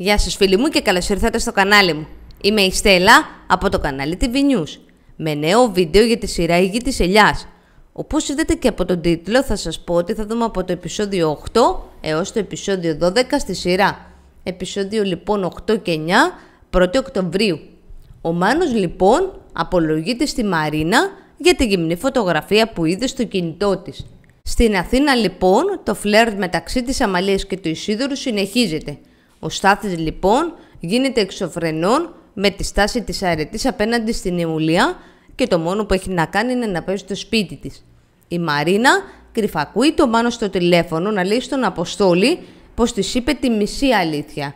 Γεια σας φίλοι μου και καλώς ήρθατε στο κανάλι μου. Είμαι η Στέλλα από το κανάλι TV News με νέο βίντεο για τη σειρά «Η γη της ελιάς». Όπως είδατε και από τον τίτλο θα σας πω ότι θα δούμε από το επεισόδιο 8 έως το επεισόδιο 12 στη σειρά. Επεισόδιο λοιπόν 8 και 9, 1 Οκτωβρίου. Ο Μάνος λοιπόν απολογείται στη Μαρίνα για τη γυμνή φωτογραφία που είδε στο κινητό της. Στην Αθήνα λοιπόν το φλερτ μεταξύ της Αμαλίας και του Ισίδωρου συνεχίζεται – ο Στάθης λοιπόν γίνεται εξωφρενών με τη στάση της αρετής απέναντι στην Ιουλία και το μόνο που έχει να κάνει είναι να παίζει στο σπίτι της. Η Μαρίνα κρυφακούει το Μάνο στο τηλέφωνο να λέει στον Αποστόλη πως της είπε τη μισή αλήθεια.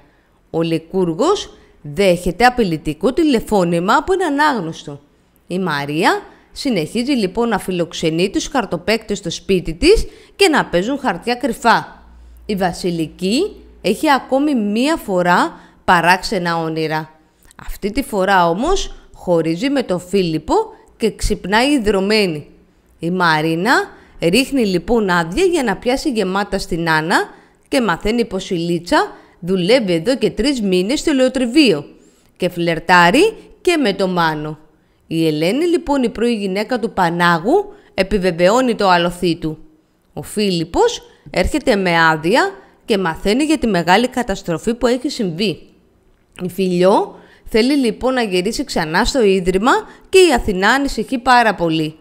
Ο Λικούργος δέχεται απειλητικό τηλεφώνημα από έναν άγνωστο. Η Μαρία συνεχίζει λοιπόν να φιλοξενεί τους χαρτοπέκτες στο σπίτι της και να παίζουν χαρτιά κρυφά. Η Βασιλική έχει ακόμη μία φορά παράξενα όνειρα. Αυτή τη φορά όμως χωρίζει με τον Φίλιππο και ξυπνάει ιδρωμένη. Η Μαρίνα ρίχνει λοιπόν άδεια για να πιάσει γεμάτα στην Άννα και μαθαίνει πως η Λίτσα δουλεύει εδώ και τρεις μήνες στο λεωτριβείο και φλερτάρει και με το Μάνο. Η Ελένη λοιπόν η πρώη γυναίκα του Πανάγου επιβεβαιώνει το αλωθή του. Ο Φίλιππος έρχεται με άδεια και μαθαίνει για τη μεγάλη καταστροφή που έχει συμβεί. Η Φιλιό θέλει λοιπόν να γυρίσει ξανά στο Ίδρυμα και η Αθηνά ανησυχεί πάρα πολύ.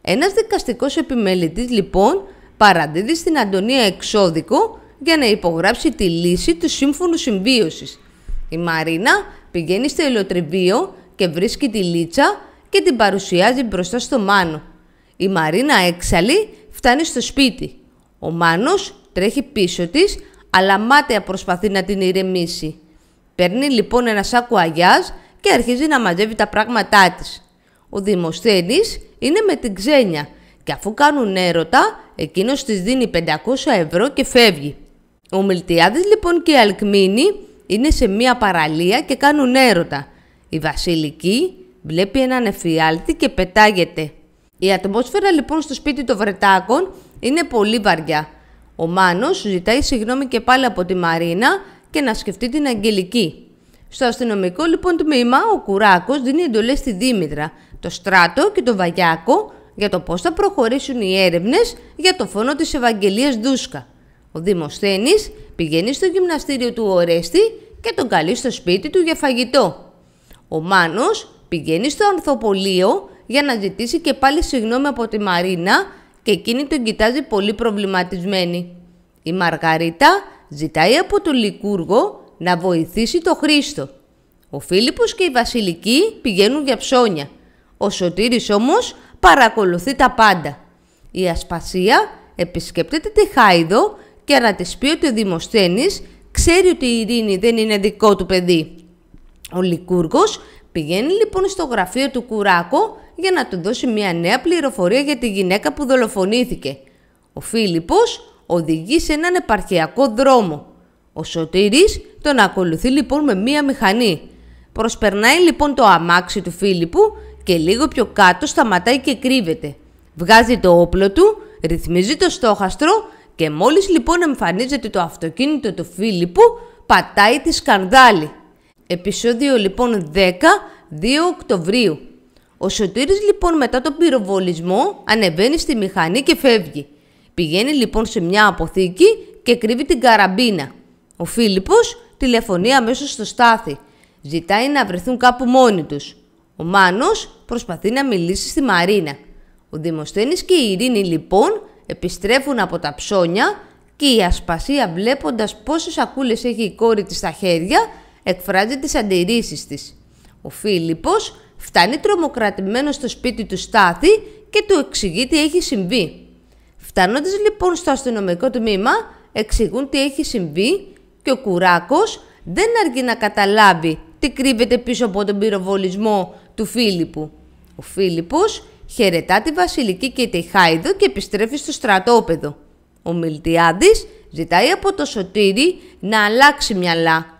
Ένας δικαστικός επιμελητής λοιπόν παραδίδει στην Αντωνία εξώδικο για να υπογράψει τη λύση του σύμφωνου συμβίωσης. Η Μαρίνα πηγαίνει στο ελαιοτριβείο και βρίσκει τη Λίτσα και την παρουσιάζει μπροστά στο Μάνο. Η Μαρίνα έξαλλη φτάνει στο σπίτι. Ο Μάνος τρέχει πίσω της, αλλά μάταια προσπαθεί να την ηρεμήσει. Παίρνει λοιπόν ένα σάκο αγιάς και αρχίζει να μαζεύει τα πράγματά της. Ο Δημοσθένης είναι με την ξένια και αφού κάνουν έρωτα, εκείνος της δίνει 500 ευρώ και φεύγει. Ο Μιλτιάδης λοιπόν και η Αλκμίνη είναι σε μία παραλία και κάνουν έρωτα. Η Βασιλική βλέπει έναν εφιάλτη και πετάγεται. Η ατμόσφαιρα λοιπόν στο σπίτι των Βρετάκων είναι πολύ βαριά. Ο Μάνος ζητάει συγγνώμη και πάλι από τη Μαρίνα και να σκεφτεί την Αγγελική. Στο αστυνομικό λοιπόν τμήμα ο Κουράκος δίνει εντολές στη Δήμητρα, το Στράτο και το Βαγιάκο για το πώς θα προχωρήσουν οι έρευνες για το φόνο της Ευαγγελίας Δούσκα. Ο Δημοσθένης πηγαίνει στο γυμναστήριο του Ορέστη και τον καλεί στο σπίτι του για φαγητό. Ο Μάνος πηγαίνει στο Ανθοπολείο για να ζητήσει και πάλι συγγνώμη από τη Μαρίνα και εκείνη τον κοιτάζει πολύ προβληματισμένη. Η Μαργαρίτα ζητάει από τον Λικούργο να βοηθήσει το Χρήστο. Ο Φίλιππος και η Βασιλική πηγαίνουν για ψώνια. Ο Σωτήρης όμως παρακολουθεί τα πάντα. Η Ασπασία επισκέπτεται τη Χάιδο και να της πει ότι ο Δημοσθένης ξέρει ότι η Ειρήνη δεν είναι δικό του παιδί. Ο Λικούργος Πηγαίνει λοιπόν στο γραφείο του Κουράκο για να του δώσει μια νέα πληροφορία για τη γυναίκα που δολοφονήθηκε. Ο Φίλιππος οδηγεί σε έναν επαρχιακό δρόμο. Ο Σωτήρης τον ακολουθεί λοιπόν με μια μηχανή. Προσπερνάει λοιπόν το αμάξι του Φίλιππου και λίγο πιο κάτω σταματάει και κρύβεται. Βγάζει το όπλο του, ρυθμίζει το στόχαστρο και μόλις λοιπόν εμφανίζεται το αυτοκίνητο του Φίλιππου πατάει τη σκανδάλη. Επισόδιο λοιπόν 10, 2 Οκτωβρίου. Ο Σωτήρης λοιπόν μετά τον πυροβολισμό ανεβαίνει στη μηχανή και φεύγει. Πηγαίνει λοιπόν σε μια αποθήκη και κρύβει την καραμπίνα. Ο Φίλιππος τηλεφωνεί αμέσως στο στάθι. Ζητάει να βρεθούν κάπου μόνοι τους. Ο Μάνος προσπαθεί να μιλήσει στη Μαρίνα. Ο Δημοσθένης και η Ειρήνη λοιπόν επιστρέφουν από τα ψώνια και η Ασπασία βλέποντας πόσες σακούλες έχει η κόρη της στα χέρια εκφράζει τις αντιρρήσεις της. Ο Φίλιππος φτάνει τρομοκρατημένο στο σπίτι του Στάθη και του εξηγεί τι έχει συμβεί. Φτάνοντας λοιπόν στο αστυνομικό τμήμα, εξηγούν τι έχει συμβεί και ο Κουράκος δεν αργεί να καταλάβει τι κρύβεται πίσω από τον πυροβολισμό του Φίλιππου. Ο Φίλιππος χαιρετά τη Βασιλική και τη Χάιδο και επιστρέφει στο στρατόπεδο. Ο Μιλτιάδης ζητάει από το Σωτήρι να αλλάξει μυαλά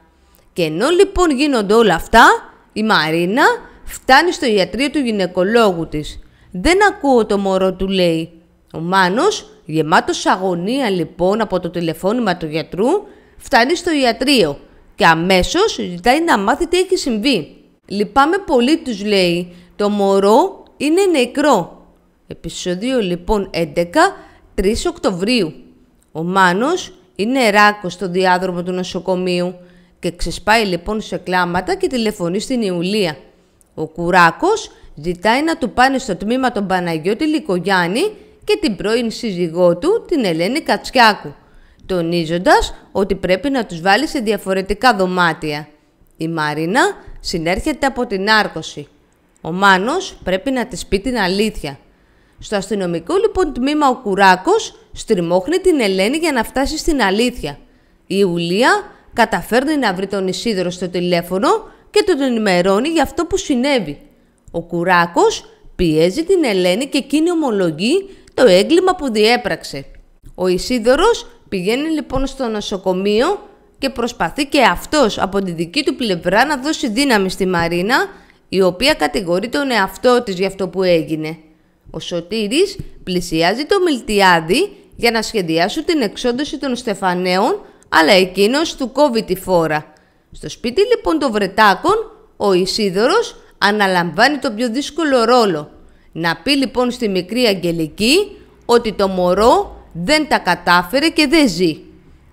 και ενώ λοιπόν γίνονται όλα αυτά, η Μαρίνα φτάνει στο ιατρείο του γυναικολόγου της. «Δεν ακούω το μωρό», του λέει. Ο Μάνος, γεμάτος αγωνία λοιπόν από το τηλεφώνημα του γιατρού, φτάνει στο ιατρείο και αμέσως ζητάει να μάθει τι έχει συμβεί. «Λυπάμαι πολύ», τους λέει. «Το μωρό είναι νεκρό». Επισοδίο λοιπόν 11, 3 Οκτωβρίου. Ο Μάνος είναι ράκος στο διάδρομο του νοσοκομείου και ξεσπάει λοιπόν σε κλάματα και τηλεφωνεί στην Ιουλία. Ο Κουράκος ζητάει να του πάνε στο τμήμα τον Παναγιώτη Λικογιάννη και την πρώην σύζυγό του, την Ελένη Κατσιάκου, τονίζοντας ότι πρέπει να τους βάλει σε διαφορετικά δωμάτια. Η Μαρίνα συνέρχεται από την άρκωση. Ο Μάνος πρέπει να της πει την αλήθεια. Στο αστυνομικό λοιπόν τμήμα ο Κουράκος στριμώχνει την Ελένη για να φτάσει στην αλήθεια. Η Ιουλία καταφέρνει να βρει τον Ισίδωρο στο τηλέφωνο και τον ενημερώνει για αυτό που συνέβη. Ο Κουράκος πιέζει την Ελένη και εκείνη ομολογεί το έγκλημα που διέπραξε. Ο Ισίδωρος πηγαίνει λοιπόν στο νοσοκομείο και προσπαθεί και αυτός από τη δική του πλευρά να δώσει δύναμη στη Μαρίνα, η οποία κατηγορεί τον εαυτό της για αυτό που έγινε. Ο Σωτήρης πλησιάζει το Μιλτιάδη για να σχεδιάσουν την εξόντωση των Στεφανέων αλλά εκείνος του κόβει τη φόρα. Στο σπίτι λοιπόν των Βρετάκων, ο Ισίδωρος αναλαμβάνει το πιο δύσκολο ρόλο. Να πει λοιπόν στη μικρή Αγγελική ότι το μωρό δεν τα κατάφερε και δεν ζει.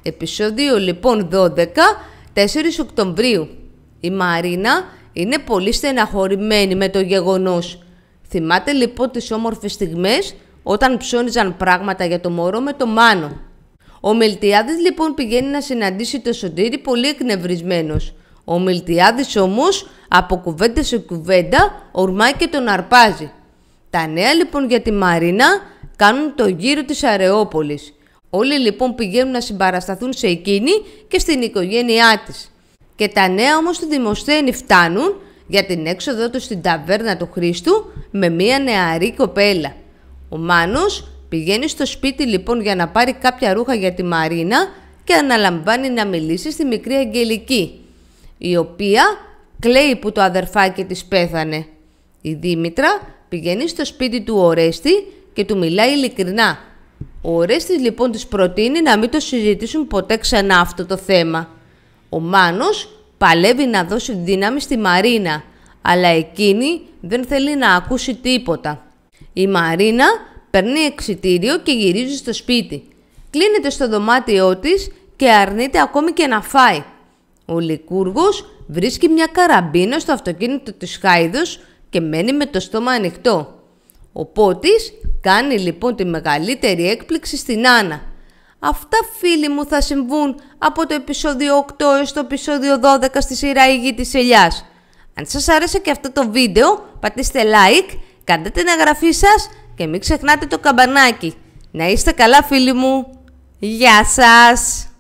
Επισόδιο λοιπόν 12, 4 Οκτωβρίου. Η Μαρίνα είναι πολύ στεναχωρημένη με το γεγονός. Θυμάται λοιπόν τις όμορφες στιγμές όταν ψώνιζαν πράγματα για το μωρό με το μάνο. Ο Μιλτιάδης λοιπόν πηγαίνει να συναντήσει το Σωτήρι πολύ εκνευρισμένος. Ο Μιλτιάδης όμως από κουβέντα σε κουβέντα ορμάει και τον αρπάζει. Τα νέα λοιπόν για τη Μαρίνα κάνουν το γύρο της Αρεόπολης. Όλοι λοιπόν πηγαίνουν να συμπαρασταθούν σε εκείνη και στην οικογένειά της. Και τα νέα όμως του Δημοσθένη φτάνουν για την έξοδό τους στην ταβέρνα του Χρήστου με μία νεαρή κοπέλα. Ο Μάνος Πηγαίνει στο σπίτι λοιπόν για να πάρει κάποια ρούχα για τη Μαρίνα και αναλαμβάνει να μιλήσει στη μικρή Αγγελική, η οποία κλαίει που το αδερφάκι της πέθανε. Η Δήμητρα πηγαίνει στο σπίτι του Ορέστη και του μιλάει ειλικρινά. Ο Ορέστης λοιπόν της προτείνει να μην το συζητήσουν ποτέ ξανά αυτό το θέμα. Ο Μάνος παλεύει να δώσει δύναμη στη Μαρίνα, αλλά εκείνη δεν θέλει να ακούσει τίποτα. Η Μαρίνα περνεί εξιτήριο και γυρίζει στο σπίτι. Κλείνεται στο δωμάτιό της και αρνείται ακόμη και να φάει. Ο Λικούργος βρίσκει μια καραμπίνα στο αυτοκίνητο της Χάιδος και μένει με το στόμα ανοιχτό. Ο Πότης κάνει λοιπόν τη μεγαλύτερη έκπληξη στην Άννα. Αυτά φίλοι μου θα συμβούν από το επεισόδιο 8 έως το επεισόδιο 12 στη σειρά «Η γη της ελιάς». Αν σας άρεσε και αυτό το βίντεο πατήστε like, κάντε την εγγραφή σας και μην ξεχνάτε το καμπανάκι. Να είστε καλά φίλοι μου. Γεια σας!